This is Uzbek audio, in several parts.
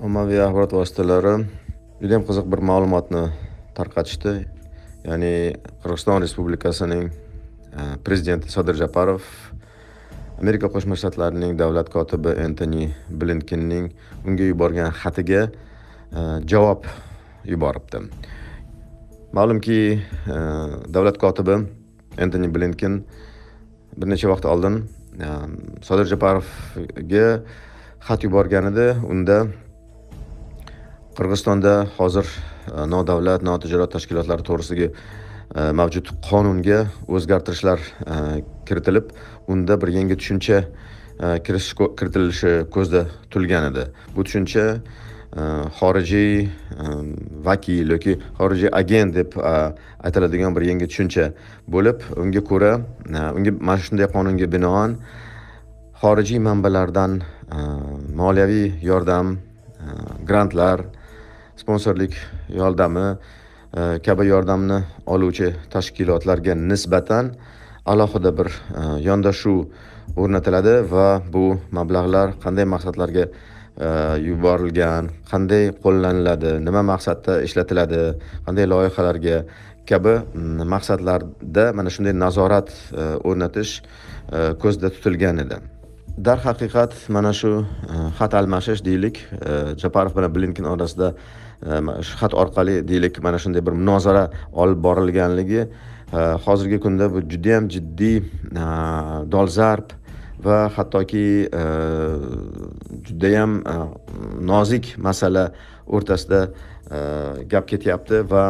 ommaviy axborot vositalari juda yam qiziq bir ma'lumotni tarqatishdi ya'ni qirg'iziston respublikasining e, prezidenti sodir japarov amerika qo'shma shtatlarining davlat kotibi entoni blinkinning unga yuborgan xatiga e, javob yuboribdi ma'lumki e, davlat kotibi entoni blinkin bir necha vaqt oldin sodir japarovga xat yuborgan edi unda qirg'izistonda hozir e, nodavlat notijorat tashkilotlari to'g'risidagi e, mavjud qonunga o'zgartirishlar e, kiritilib unda bir yangi tushuncha kirish kiritilishi ko'zda tutilgan edi bu tushuncha xorijiy vakil yoki xorijiy agent deb aytiladigan bir yangi tushuncha bo'lib unga ko'ra unga mana shunday qonunga binoan xorijiy manbalardan moliyaviy yordam grantlar sponsorlik yordami e, kabi yordamni oluvchi tashkilotlarga nisbatan alohida bir e, yondashuv o'rnatiladi va bu mablag'lar qanday maqsadlarga e, yuborilgan qanday qo'llaniladi nima maqsadda ishlatiladi qanday loyihalarga kabi mm, maqsadlarda mana shunday nazorat o'rnatish ko'zda tutilgan edi darhaqiqat mana shu xat almashish deylik japarov bilan blinkin orasida xat orqali deylik mana shunday bir munozara olib borilganligi e, hozirgi kunda bu judayam jiddiy e, dolzarb va hattoki e, judayam nozik masala o'rtasida gap ketyapti va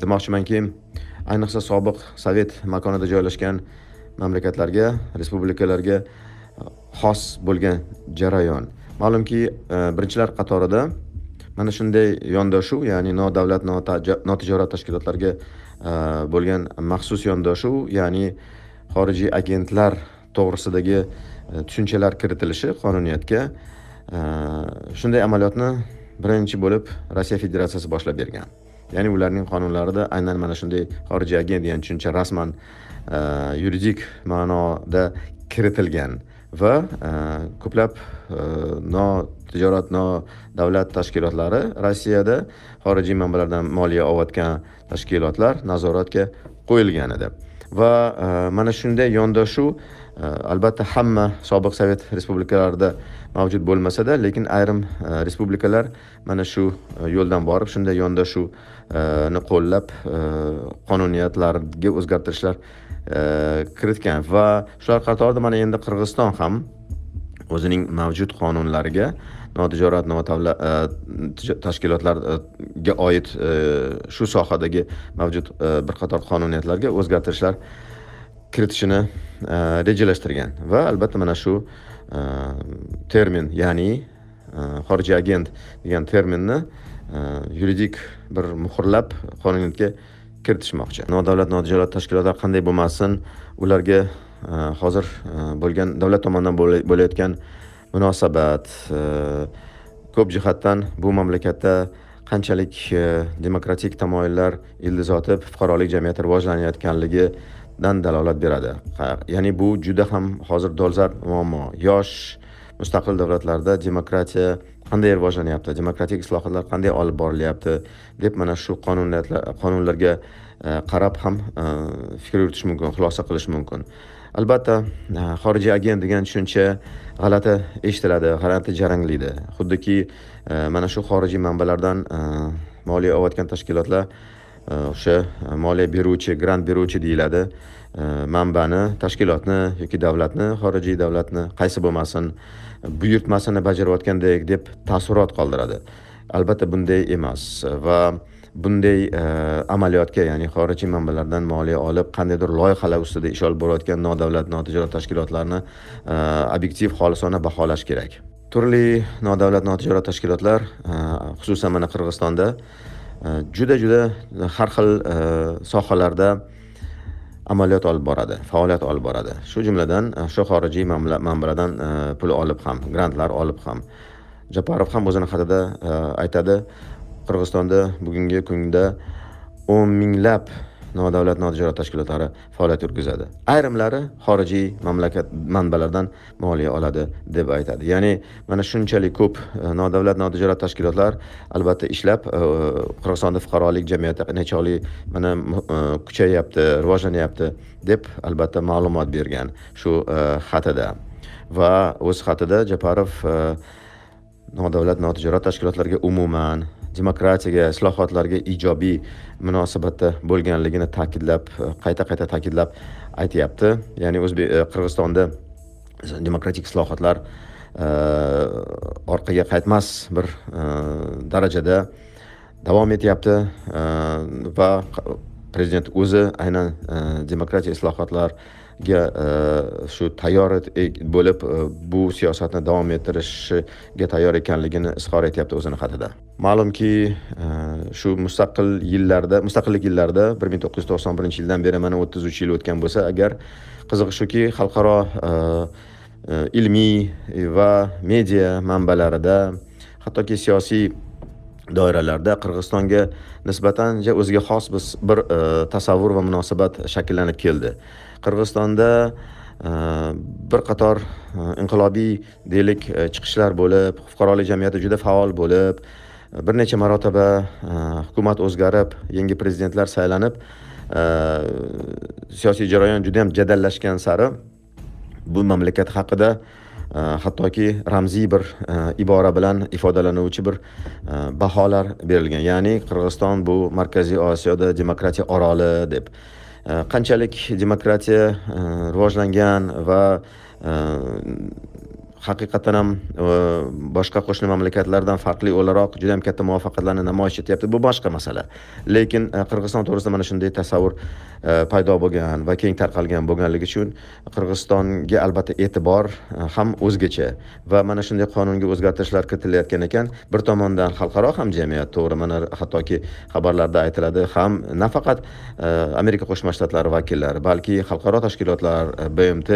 demoqchimanki ayniqsa sobiq sovet makonida joylashgan mamlakatlarga respublikalarga xos bo'lgan jarayon ma'lumki birinchilar qatorida mana shunday yondashuv ya'ni nodavlat notijorat tashkilotlarga e, bo'lgan maxsus yondashuv ya'ni xorijiy agentlar to'g'risidagi e, tushunchalar kiritilishi qonuniyatga e, shunday amaliyotni birinchi bo'lib rossiya federatsiyasi boshlab bergan ya'ni ularning qonunlarida aynan mana shunday xorijiy agent degan tushuncha rasman yuridik ma'noda kiritilgan va e, ko'plab e, notijorat nodavlat tashkilotlari rossiyada xorijiy manbalardan moliya olayotgan tashkilotlar nazoratga qo'yilgan edi va e, mana shunday yondashuv albatta hamma sobiq sovet respublikalarida mavjud bo'lmasada lekin ayrim respublikalar mana shu yo'ldan borib shunday yondashuvni qo'llab qonuniyatlarga o'zgartirishlar Э, kiritgan va shular qatorida mana endi qirg'iziston ham o'zining mavjud qonunlariga notijorat notavlat e, tashkilotlarga oid e, shu sohadagi mavjud e, bir qator qonuniyatlarga o'zgartirishlar kiritishini rejalashtirgan va albatta mana shu termin ya'ni xorijiy agent degan terminni yuridik bir muhrlab qonuniyatga kiritishmoqchi nodavlat notijorat tashkilotlar qanday bo'lmasin ularga e, hozir e, bo'lgan davlat tomonidan bo'layotgan munosabat e, ko'p jihatdan bu mamlakatda qanchalik demokratik tamoyillar ildiz otib fuqarolik jamiyati rivojlanayotganligidan dalolat beradi ya'ni bu juda ham hozir dolzarb muammo yosh mustaqil davlatlarda demokratiya qanday rivojlanyapti demokratik islohotlar qanday olib borilyapti deb mana shu qonuniyatlar qonunlarga e, qarab ham e, fikr yuritish mumkin xulosa qilish mumkin albatta e, xorijiy agent degan tushuncha g'alati eshitiladi g'alati jaranglaydi xuddiki mana shu xorijiy manbalardan moliya olayotgan tashkilotlar o'sha e, moliya beruvchi grant beruvchi deyiladi e, manbani tashkilotni yoki davlatni xorijiy davlatni qaysi bo'lmasin buyurtmasini bajarayotgandek deb taassurot qoldiradi albatta bunday emas va bunday e, amaliyotga ya'ni xorijiy manbalardan moliya olib qandaydir loyihalar ustida ish olib borayotgan nodavlat notijorat tashkilotlarni obyektiv xolisona baholash kerak turli nodavlat notijorat tashkilotlar xususan mana qirg'izistonda juda juda har xil e, sohalarda amaliyot olib boradi faoliyat olib boradi shu jumladan e, shu xorijiy manbalardan e, pul olib ham grantlar olib ham japarov ham o'zini xatida aytadi qirg'izistonda bugungi kunda o'n minglab nodavlat notijorat tashkilotlari faoliyat yurgizadi ayrimlari xorijiy mamlakat manbalardan moliya oladi deb aytadi ya'ni mana shunchalik ko'p e, nodavlat notijorat tashkilotlar albatta ishlab e, qirg'izistonda fuqarolik jamiyati nechog'li mana e, kuchayapti rivojlanyapti deb albatta ma'lumot bergan shu xatida va o'z xatida japarov nodavlat notijorat tashkilotlarga umuman demokratiyaga islohotlarga ijobiy munosabatda bo'lganligini ta'kidlab e, qayta qayta ta'kidlab aytyapti ya'ni o'zbek e, qirg'izistonda demokratik islohotlar e, orqaga qaytmas bir darajada davom etyapti va prezident o'zi aynan demokratiya islohotlar ga e, shu tayyor e, bo'lib e, bu siyosatni davom ettirishga tayyor ekanligini izhor etyapti o'zini xatida ma'lumki shu mustaqil yillarda mustaqillik yillarida bir ming to'qqiz yuz to'qson birinchi yildan beri mana o'ttiz uch yil o'tgan bo'lsa agar qizig'i shuki xalqaro ilmiy va media manbalarida hattoki siyosiy doiralarda qirg'izistonga nisbatan o'ziga xos bir e, tasavvur va munosabat shakllanib keldi qirg'izistonda e, bir qator e, inqilobiy deylik chiqishlar bo'lib fuqarolik jamiyati juda faol bo'lib bir necha marotaba hukumat o'zgarib yangi prezidentlar saylanib siyosiy jarayon juda yam jadallashgan sari bu mamlakat haqida Э, hattoki ramziy bir э, ibora bilan ifodalanuvchi bir э, baholar berilgan ya'ni qirg'iziston bu markaziy osiyoda demokratiya oroli deb qanchalik demokratiya rivojlangan va haqiqatdan ham e, boshqa qo'shni mamlakatlardan farqli o'laroq juda ham katta muvaffaqiyatlarni namoyish etyapti bu boshqa masala lekin e, qirg'iziston to'g'risida mana shunday tasavvur e, paydo bo'lgan va keng tarqalgan bo'lganligi uchun qirg'izistonga albatta e'tibor ham o'zgacha va mana shunday qonunga o'zgartirishlar kiritilayotgan ekan bir tomondan xalqaro hamjamiyat to'g'ri mana hattoki xabarlarda aytiladi ham nafaqat amerika qo'shma shtatlari vakillari balki xalqaro tashkilotlar bmt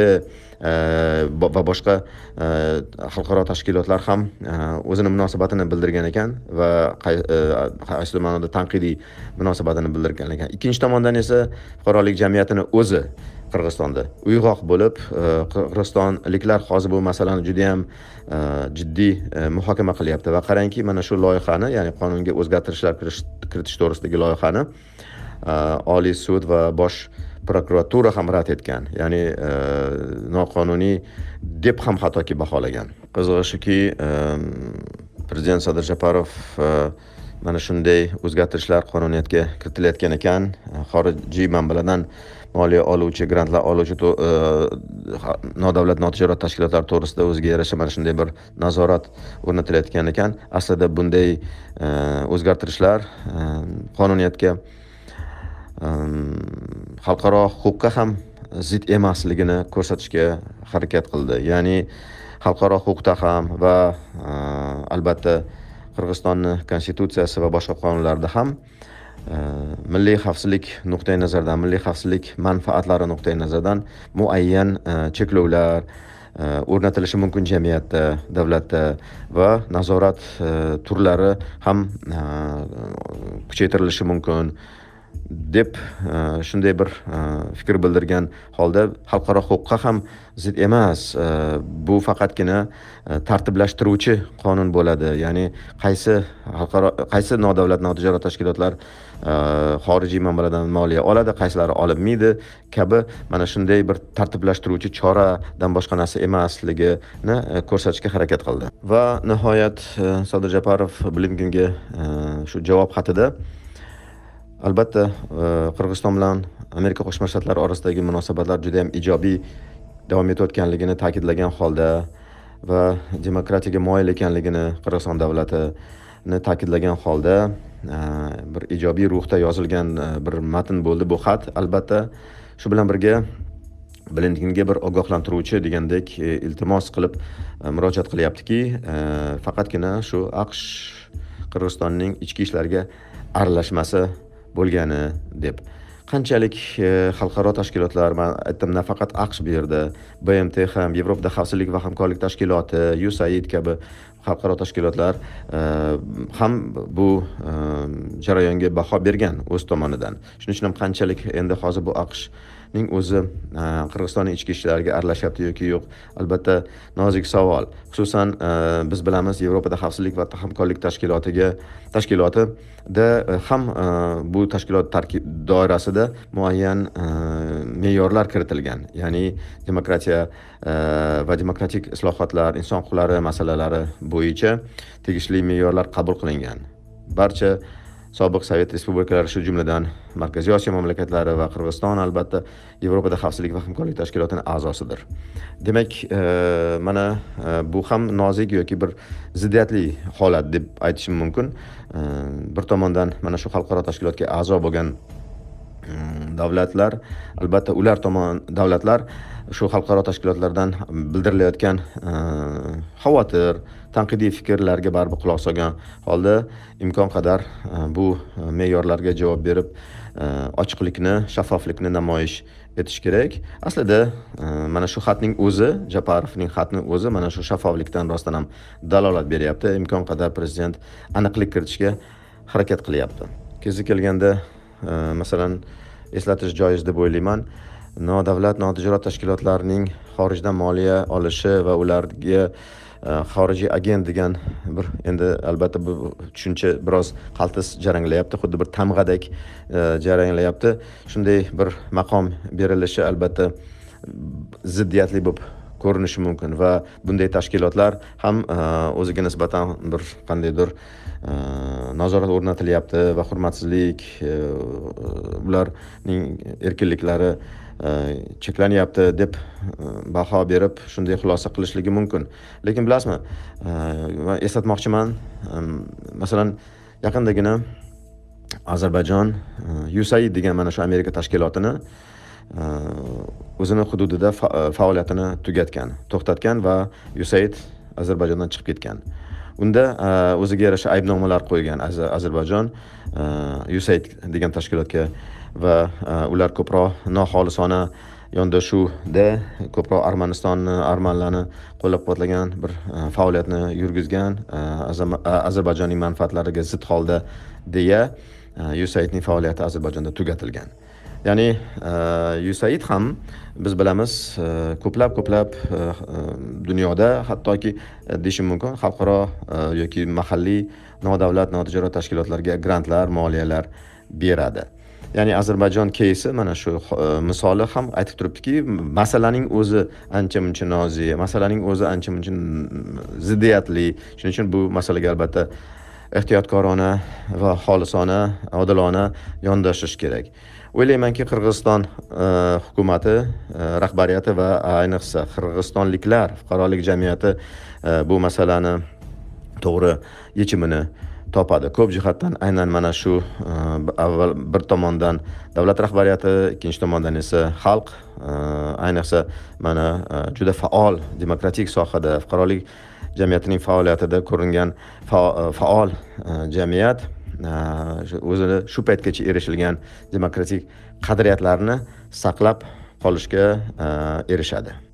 va boshqa e, xalqaro tashkilotlar ham e, o'zini munosabatini bildirgan ekan va e, qaysidir ma'noda tanqidiy munosabatini bildirgan ekan ikkinchi tomondan esa fuqarolik jamiyatini o'zi qirg'izistonda uyg'oq bo'lib qirg'izistonliklar hozir bu masalani juda yam jiddiy muhokama qilyapti va qarangki mana shu loyihani ya'ni qonunga o'zgartirishlar kiritish to'g'risidagi loyihani oliy sud va bosh prokuratura ham rad etgan ya'ni e, noqonuniy deb ham hattoki baholagan qizig'i shuki e, prezident sadir japarov e, mana shunday o'zgartirishlar qonuniyatga kiritilayotgan ekan xorijiy manbalardan moliya oluvchi grantlar oluvchi nodavlat notijorat tashkilotlari to'g'risida o'ziga yarasha mana shunday bir nazorat o'rnatilayotgan ekan aslida bunday o'zgartirishlar qonuniyatga xalqaro huquqqa ham zid emasligini ko'rsatishga harakat qildi ya'ni xalqaro huquqda ham va e, albatta qirg'izistonni konstitutsiyasi va boshqa qonunlarida ham e, milliy xavfsizlik nuqtai nazaridan milliy xavfsizlik manfaatlari nuqtai nazaridan muayyan e, cheklovlar o'rnatilishi mumkin jamiyatda davlatda va nazorat turlari ham kuchaytirilishi mumkin deb e, shunday bir e, fikr bildirgan holda xalqaro huquqqa ham zid emas e, bu faqatgina tartiblashtiruvchi qonun bo'ladi ya'ni qaysi xalqaro qaysi nodavlat notijorat tashkilotlar xorijiy manbalardan moliya oladi qaysilari olinmaydi kabi mana shunday bir tartiblashtiruvchi choradan boshqa narsa emasligini ko'rsatishga harakat qildi va nihoyat sodir japarov blinkinga shu javob xatida albatta e, qirg'iziston bilan amerika qo'shma shtatlari orasidagi munosabatlar juda yam ijobiy davom etayotganligini ta'kidlagan holda va demokratiyaga moyil ekanligini qirg'iziston davlatini ta'kidlagan holda e, bir ijobiy ruhda yozilgan e, bir matn bo'ldi bu xat albatta shu bilan birga blinkinga bir ogohlantiruvchi degandek iltimos qilib murojaat qilyaptiki faqatgina shu aqsh qirg'izistonning ichki ishlariga aralashmasi bo'lgani deb qanchalik e, xalqaro tashkilotlar man aytdim nafaqat aqsh bu yerda bmt ham yevropada xavfsizlik va hamkorlik tashkiloti usaid kabi xalqaro tashkilotlar e, ham bu e, jarayonga baho bergan o'z tomonidan shuning uchun ham qanchalik endi hozir bu aqsh ning o'zi e, qirg'izistonning ichki ishlariga aralashyapti yoki yo'q albatta nozik savol xususan e, biz bilamiz yevropada xavfsizlik va hamkorlik tashkilotiga tashkilotida e, ham bu tashkilot tarkib doirasida muayyan me'yorlar kiritilgan ya'ni demokratiya va demokratik islohotlar inson huquqlari masalalari bo'yicha tegishli me'yorlar qabul qilingan barcha sobiq sovet respublikalari shu jumladan markaziy osiyo mamlakatlari va qirg'iziston albatta yevropada xavfsizlik va hamkorlik tashkilotini a'zosidir demak e, mana e, bu ham nozik yoki bir ziddiyatli holat deb aytishim mumkin e, bir tomondan mana shu xalqaro tashkilotga a'zo bo'lgan mm, davlatlar albatta ular tomon davlatlar shu xalqaro tashkilotlardan bildirilayotgan e, xavotir tanqidiy fikrlarga baribir quloq solgan holda imkon qadar e, bu e, me'yorlarga javob berib ochiqlikni shaffoflikni namoyish etish kerak aslida mana shu xatning o'zi japarovning xatni o'zi mana shu shaffoflikdan rostdan ham dalolat beryapti imkon qadar prezident aniqlik kiritishga harakat qilyapti kezi kelganda masalan eslatish joiz deb o'ylayman nodavlat notijorat tashkilotlarining xorijdan moliya olishi va ularga e, xorijiy agent degan bir endi albatta bu tushuncha biroz qaltis jaranglayapti xuddi bir tamg'adek e, jaranglayapti shunday bir maqom berilishi albatta ziddiyatli bo'lib ko'rinishi mumkin va bunday tashkilotlar ham e, o'ziga nisbatan bir qandaydir nazorat o'rnatilyapti va hurmatsizlik ularning erkinliklari cheklanyapti deb e, baho berib shunday xulosa qilishligi mumkin lekin bilasizmi man e, eslatmoqchiman e, masalan yaqindagina ozarbayjon usaid degan mana shu amerika tashkilotini o'zini hududida faoliyatini tugatgan to'xtatgan va usaid ozarbayjondan chiqib ketgan unda o'ziga yarasha aybnomalar qo'ygan azarbayjon usaid degan tashkilotga va e, ular ko'proq noxolisona yondashuvda ko'proq armanistonni e, armanlarni qo'llab quvvatlagan bir e, faoliyatni yurgizgan ozarbayjonning manfaatlariga zid holda deya yusaidning faoliyati ozarbayjonda tugatilgan ya'ni yusaid ham biz bilamiz ko'plab ko'plab dunyoda hattoki deyishim mumkin xalqaro yoki mahalliy nodavlat notijorat tashkilotlarga grantlar moliyalar beradi ya'ni ozarbayjon keysi mana shu e, misoli ham aytib turibdiki masalaning o'zi ancha muncha nozik masalaning o'zi ancha muncha ziddiyatli shuning uchun bu masalaga albatta ehtiyotkorona va xolisona odilona yondashish kerak o'ylaymanki qirg'iziston e, hukumati e, rahbariyati va ayniqsa qirg'izistonliklar fuqarolik jamiyati bu masalani to'g'ri yechimini topadi ko'p jihatdan aynan mana shu e, avval bir tomondan davlat rahbariyati ikkinchi tomondan esa xalq e, ayniqsa mana e, juda faol demokratik sohada fuqarolik jamiyatining faoliyatida ko'ringan faol jamiyat o'zini shu paytgacha erishilgan demokratik qadriyatlarni saqlab qolishga erishadi